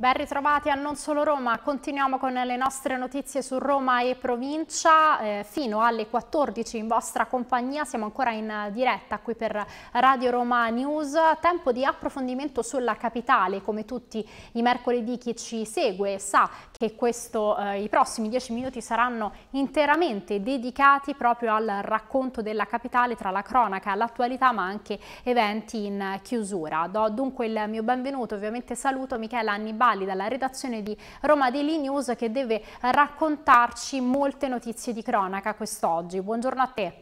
Ben ritrovati a Non Solo Roma, continuiamo con le nostre notizie su Roma e provincia, eh, fino alle 14 in vostra compagnia, siamo ancora in diretta qui per Radio Roma News, tempo di approfondimento sulla capitale, come tutti i mercoledì chi ci segue sa che questo, eh, i prossimi 10 minuti saranno interamente dedicati proprio al racconto della capitale tra la cronaca, l'attualità ma anche eventi in chiusura. Do dunque il mio benvenuto, ovviamente saluto Michela Annibali, Cavalli dalla redazione di Roma Daily News che deve raccontarci molte notizie di cronaca quest'oggi. Buongiorno a te.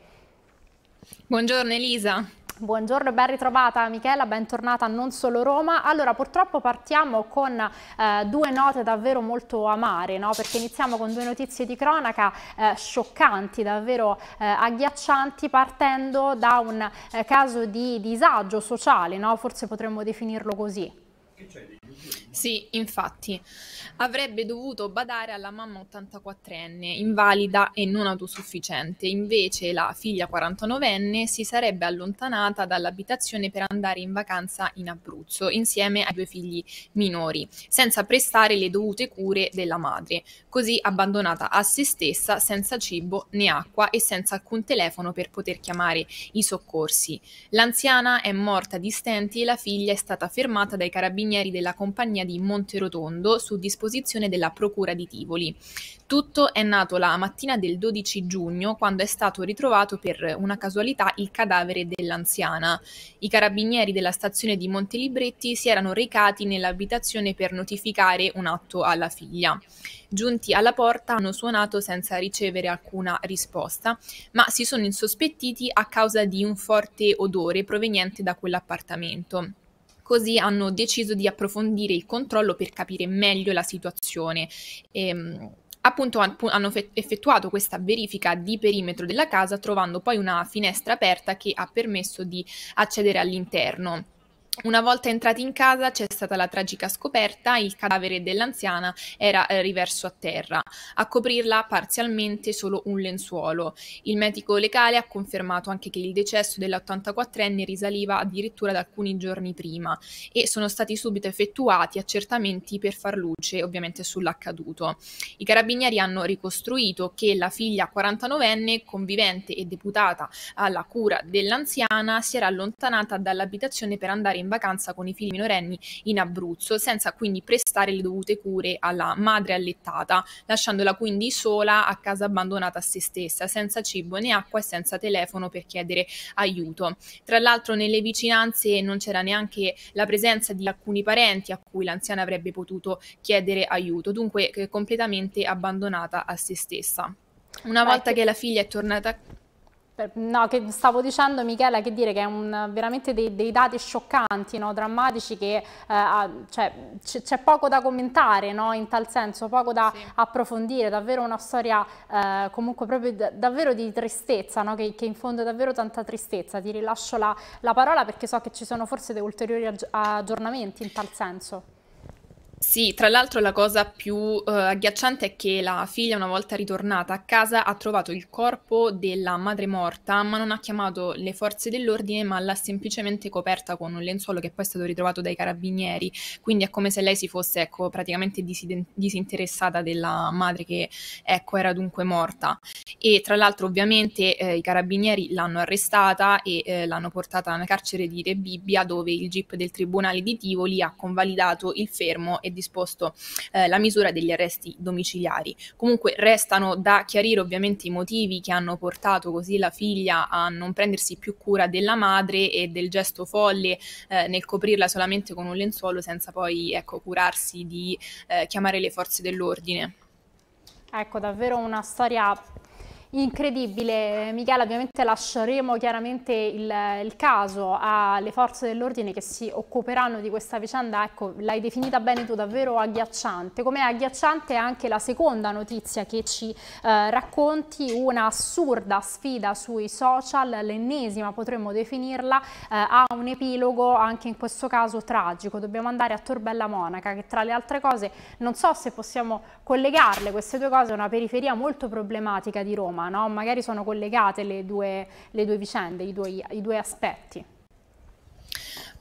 Buongiorno Elisa. Buongiorno, e ben ritrovata Michela, bentornata a Non Solo Roma. Allora, purtroppo partiamo con eh, due note davvero molto amare, no? perché iniziamo con due notizie di cronaca eh, scioccanti, davvero eh, agghiaccianti, partendo da un eh, caso di disagio sociale, no? forse potremmo definirlo così. Che c'è di sì, infatti, avrebbe dovuto badare alla mamma 84enne, invalida e non autosufficiente, invece la figlia 49enne si sarebbe allontanata dall'abitazione per andare in vacanza in Abruzzo insieme ai due figli minori, senza prestare le dovute cure della madre, così abbandonata a se stessa senza cibo né acqua e senza alcun telefono per poter chiamare i soccorsi. L'anziana è morta di stenti e la figlia è stata fermata dai carabinieri della comunità compagnia di Monterotondo su disposizione della Procura di Tivoli. Tutto è nato la mattina del 12 giugno quando è stato ritrovato per una casualità il cadavere dell'anziana. I carabinieri della stazione di Montelibretti si erano recati nell'abitazione per notificare un atto alla figlia. Giunti alla porta hanno suonato senza ricevere alcuna risposta, ma si sono insospettiti a causa di un forte odore proveniente da quell'appartamento così hanno deciso di approfondire il controllo per capire meglio la situazione. E, ehm, appunto hanno effettuato questa verifica di perimetro della casa trovando poi una finestra aperta che ha permesso di accedere all'interno. Una volta entrati in casa c'è stata la tragica scoperta, il cadavere dell'anziana era eh, riverso a terra, a coprirla parzialmente solo un lenzuolo. Il medico legale ha confermato anche che il decesso dell'84enne risaliva addirittura ad alcuni giorni prima e sono stati subito effettuati accertamenti per far luce ovviamente sull'accaduto. I carabinieri hanno ricostruito che la figlia 49enne, convivente e deputata alla cura dell'anziana, si era allontanata dall'abitazione per andare in in vacanza con i figli minorenni in Abruzzo, senza quindi prestare le dovute cure alla madre allettata, lasciandola quindi sola a casa abbandonata a se stessa, senza cibo né acqua e senza telefono per chiedere aiuto. Tra l'altro nelle vicinanze non c'era neanche la presenza di alcuni parenti a cui l'anziana avrebbe potuto chiedere aiuto, dunque eh, completamente abbandonata a se stessa. Una Ma volta che... che la figlia è tornata No, che stavo dicendo Michela che dire che è un, veramente dei, dei, dati scioccanti, no? drammatici, che eh, cioè, c'è cioè, poco da commentare no? in tal senso, poco da sì. approfondire, davvero una storia eh, comunque proprio davvero di tristezza, no? che, che, in fondo è davvero tanta tristezza. Ti rilascio la, la parola perché so che ci sono forse dei ulteriori aggi aggiornamenti in tal senso. Sì, tra l'altro la cosa più eh, agghiacciante è che la figlia, una volta ritornata a casa, ha trovato il corpo della madre morta, ma non ha chiamato le forze dell'ordine, ma l'ha semplicemente coperta con un lenzuolo che poi è stato ritrovato dai carabinieri. Quindi è come se lei si fosse ecco, praticamente disiden- disinteressata della madre che ecco, era dunque morta. E tra l'altro, ovviamente, eh, i carabinieri l'hanno arrestata e eh, l'hanno portata nel carcere di Rebibbia, dove il GIP del Tribunale di Tivoli ha convalidato il fermo è disposto eh, la misura degli arresti domiciliari. Comunque restano da chiarire ovviamente i motivi che hanno portato così la figlia a non prendersi più cura della madre e del gesto folle eh, nel coprirla solamente con un lenzuolo senza poi ecco, curarsi di eh, chiamare le forze dell'ordine. Ecco, davvero una storia Incredibile, Michele, ovviamente lasceremo chiaramente il, il caso alle forze dell'ordine che si occuperanno di questa vicenda, ecco, l'hai definita bene tu davvero agghiacciante, come agghiacciante anche la seconda notizia che ci eh, racconti, una assurda sfida sui social, l'ennesima potremmo definirla, eh, ha un epilogo anche in questo caso tragico, dobbiamo andare a Torbella Monaca che tra le altre cose, non so se possiamo collegarle queste due cose, è una periferia molto problematica di Roma, no? magari sono collegate le due, le due vicende, i due, i due aspetti.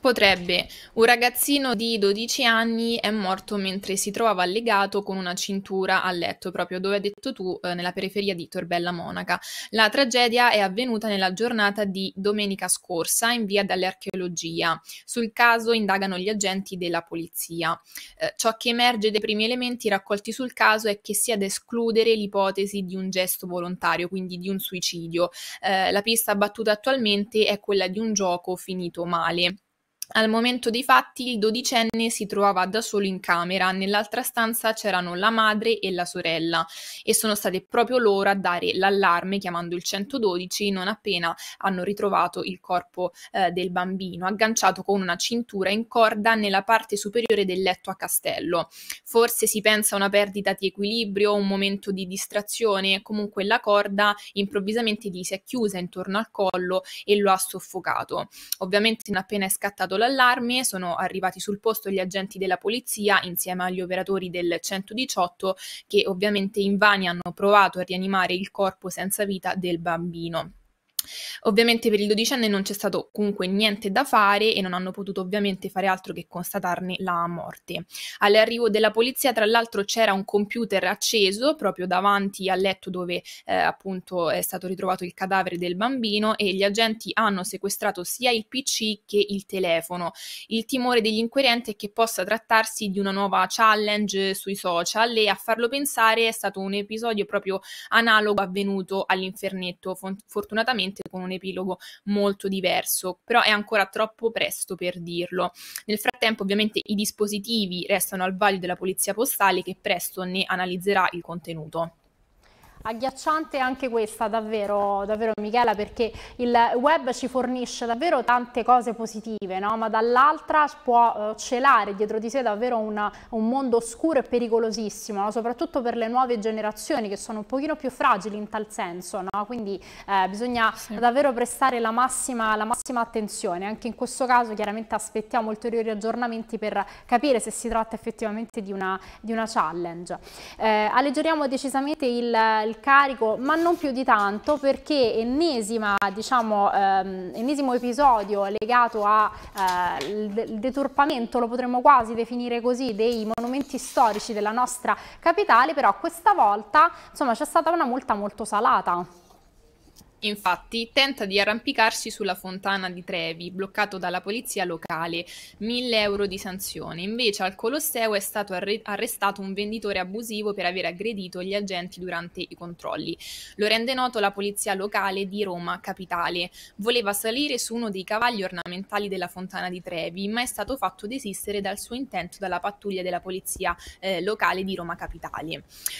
Potrebbe. Un ragazzino di 12 anni è morto mentre si trovava legato con una cintura a letto, proprio dove hai detto tu, eh, nella periferia di Torbella Monaca. La tragedia è avvenuta nella giornata di domenica scorsa in via dall'archeologia. Sul caso indagano gli agenti della polizia. Eh, ciò che emerge dai primi elementi raccolti sul caso è che sia ad escludere l'ipotesi di un gesto volontario, quindi di un suicidio. Eh, la pista battuta attualmente è quella di un gioco finito male. Al momento dei fatti il dodicenne si trovava da solo in camera, nell'altra stanza c'erano la madre e la sorella e sono state proprio loro a dare l'allarme chiamando il 112 non appena hanno ritrovato il corpo eh, del bambino agganciato con una cintura in corda nella parte superiore del letto a castello. Forse si pensa a una perdita di equilibrio, un momento di distrazione, comunque la corda improvvisamente gli si è chiusa intorno al collo e lo ha soffocato. Ovviamente non appena è scattato suonato l'allarme, sono arrivati sul posto gli agenti della polizia insieme agli operatori del 118 che ovviamente in vani hanno provato a rianimare il corpo senza vita del bambino. Ovviamente per il dodicenne non c'è stato comunque niente da fare e non hanno potuto ovviamente fare altro che constatarne la morte. All'arrivo della polizia, tra l'altro, c'era un computer acceso proprio davanti al letto dove eh, appunto è stato ritrovato il cadavere del bambino e gli agenti hanno sequestrato sia il PC che il telefono. Il timore degli inquirenti è che possa trattarsi di una nuova challenge sui social e a farlo pensare è stato un episodio proprio analogo avvenuto all'infernetto. Fortunatamente sicuramente con un epilogo molto diverso, però è ancora troppo presto per dirlo. Nel frattempo ovviamente i dispositivi restano al vaglio della polizia postale che presto ne analizzerà il contenuto agghiacciante anche questa davvero, davvero Michela perché il web ci fornisce davvero tante cose positive no? ma dall'altra può eh, celare dietro di sé davvero una, un mondo oscuro e pericolosissimo no? soprattutto per le nuove generazioni che sono un pochino più fragili in tal senso no? quindi eh, bisogna sì. davvero prestare la massima, la massima attenzione anche in questo caso chiaramente aspettiamo ulteriori aggiornamenti per capire se si tratta effettivamente di una, di una challenge eh, alleggeriamo decisamente il, il il carico ma non più di tanto perché ennesima, diciamo, ehm, ennesimo episodio legato al eh, deturpamento, lo potremmo quasi definire così, dei monumenti storici della nostra capitale, però questa volta c'è stata una multa molto salata. Infatti, tenta di arrampicarsi sulla fontana di Trevi, bloccato dalla polizia locale, 1000 euro di sanzione. Invece al Colosseo è stato arre- arrestato un venditore abusivo per aver aggredito gli agenti durante i controlli. Lo rende noto la polizia locale di Roma Capitale. Voleva salire su uno dei cavalli ornamentali della fontana di Trevi, ma è stato fatto desistere dal suo intento dalla pattuglia della polizia eh, locale di Roma Capitale,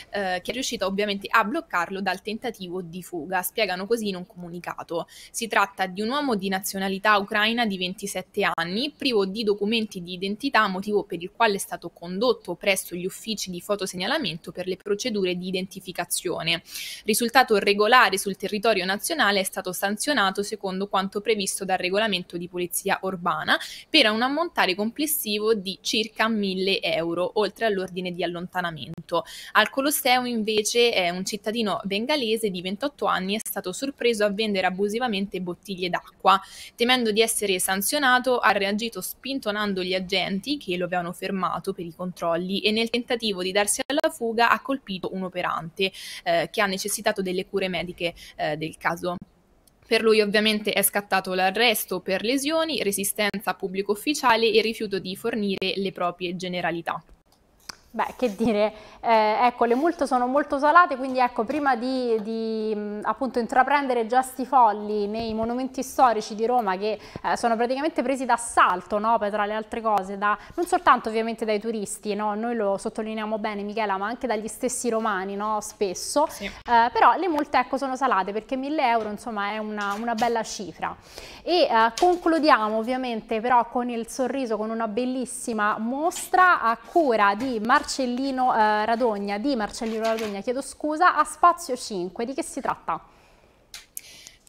eh, che è riuscita ovviamente a bloccarlo dal tentativo di fuga. Spiegano così in un comunicato. Si tratta di un uomo di nazionalità ucraina di 27 anni, privo di documenti di identità, motivo per il quale è stato condotto presso gli uffici di fotosegnalamento per le procedure di identificazione. Risultato regolare sul territorio nazionale è stato sanzionato secondo quanto previsto dal regolamento di polizia urbana per un ammontare complessivo di circa 1000 euro, oltre all'ordine di allontanamento. Al Colosseo invece è un cittadino bengalese di 28 anni è stato sorpreso sorpreso a vendere abusivamente bottiglie d'acqua. Temendo di essere sanzionato, ha reagito spintonando gli agenti che lo avevano fermato per i controlli e nel tentativo di darsi alla fuga ha colpito un operante eh, che ha necessitato delle cure mediche eh, del caso. Per lui ovviamente è scattato l'arresto per lesioni, resistenza a pubblico ufficiale e rifiuto di fornire le proprie generalità. Beh, che dire, eh, ecco, le multe sono molto salate, quindi ecco, prima di, di appunto, intraprendere gesti folli nei monumenti storici di Roma che eh, sono praticamente presi d'assalto, no, tra le altre cose, da, non soltanto ovviamente dai turisti, no, noi lo sottolineiamo bene Michela, ma anche dagli stessi romani, no, spesso, sì. eh, però le multe ecco, sono salate perché 1000 euro insomma è una, una bella cifra. E eh, concludiamo ovviamente però con il sorriso, con una bellissima mostra a cura di Marcello Marcellino eh, Radogna, di Marcellino Radogna, chiedo scusa, a Spazio 5. Di che si tratta?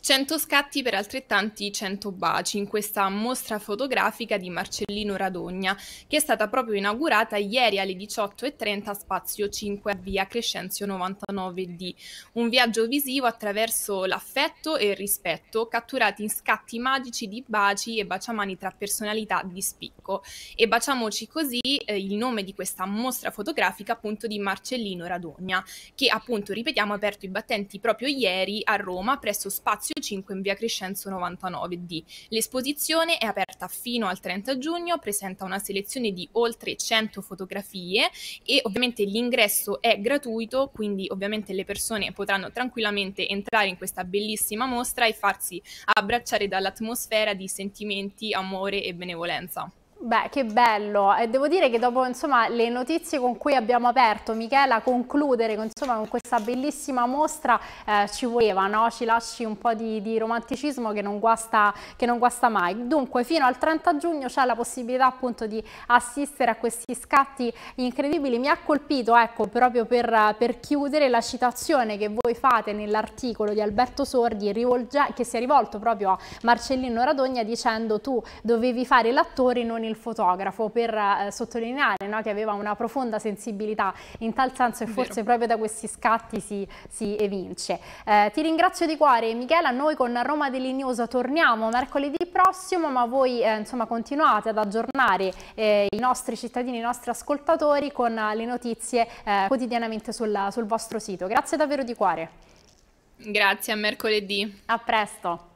100 scatti per altrettanti 100 baci in questa mostra fotografica di Marcellino Radogna, che è stata proprio inaugurata ieri alle 18.30 a Spazio 5 a via Crescenzio 99D. Un viaggio visivo attraverso l'affetto e il rispetto, catturati in scatti magici di baci e baciamani tra personalità di spicco. E baciamoci così eh, il nome di questa mostra fotografica appunto di Marcellino Radogna, che appunto, ripetiamo, ha aperto i battenti proprio ieri a Roma presso Spazio 5 in via Crescenzo 99D. L'esposizione è aperta fino al 30 giugno, presenta una selezione di oltre 100 fotografie e ovviamente l'ingresso è gratuito, quindi ovviamente le persone potranno tranquillamente entrare in questa bellissima mostra e farsi abbracciare dall'atmosfera di sentimenti, amore e benevolenza. Beh, che bello. E devo dire che dopo insomma, le notizie con cui abbiamo aperto, Michela, concludere insomma, con questa bellissima mostra eh, ci voleva, no? ci lasci un po' di, di romanticismo che non, guasta, che non, guasta, mai. Dunque, fino al 30 giugno c'è la possibilità appunto di assistere a questi scatti incredibili. Mi ha colpito, ecco, proprio per, per chiudere la citazione che voi fate nell'articolo di Alberto Sordi che si è rivolto proprio a Marcellino Radogna dicendo tu dovevi fare l'attore non il fotografo per eh, sottolineare no, che aveva una profonda sensibilità in tal senso e forse Vero. proprio da questi scatti si, si evince. Eh, ti ringrazio di cuore Michela, noi con Roma Daily News torniamo mercoledì prossimo ma voi eh, insomma continuate ad aggiornare eh, i nostri cittadini, i nostri ascoltatori con eh, le notizie eh, quotidianamente sul, sul vostro sito. Grazie davvero di cuore. Grazie, a mercoledì. A presto.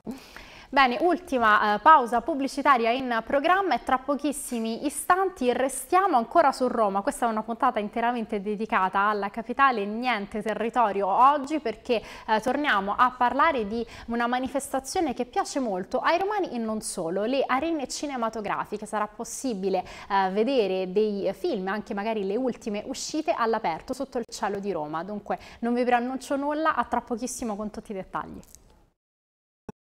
Bene, ultima eh, pausa pubblicitaria in programma e tra pochissimi istanti restiamo ancora su Roma. Questa è una puntata interamente dedicata alla capitale Niente Territorio oggi perché eh, torniamo a parlare di una manifestazione che piace molto ai romani e non solo, le arene cinematografiche. Sarà possibile eh, vedere dei film, anche magari le ultime uscite all'aperto sotto il cielo di Roma. Dunque non vi preannuncio nulla, a tra pochissimo con tutti i dettagli.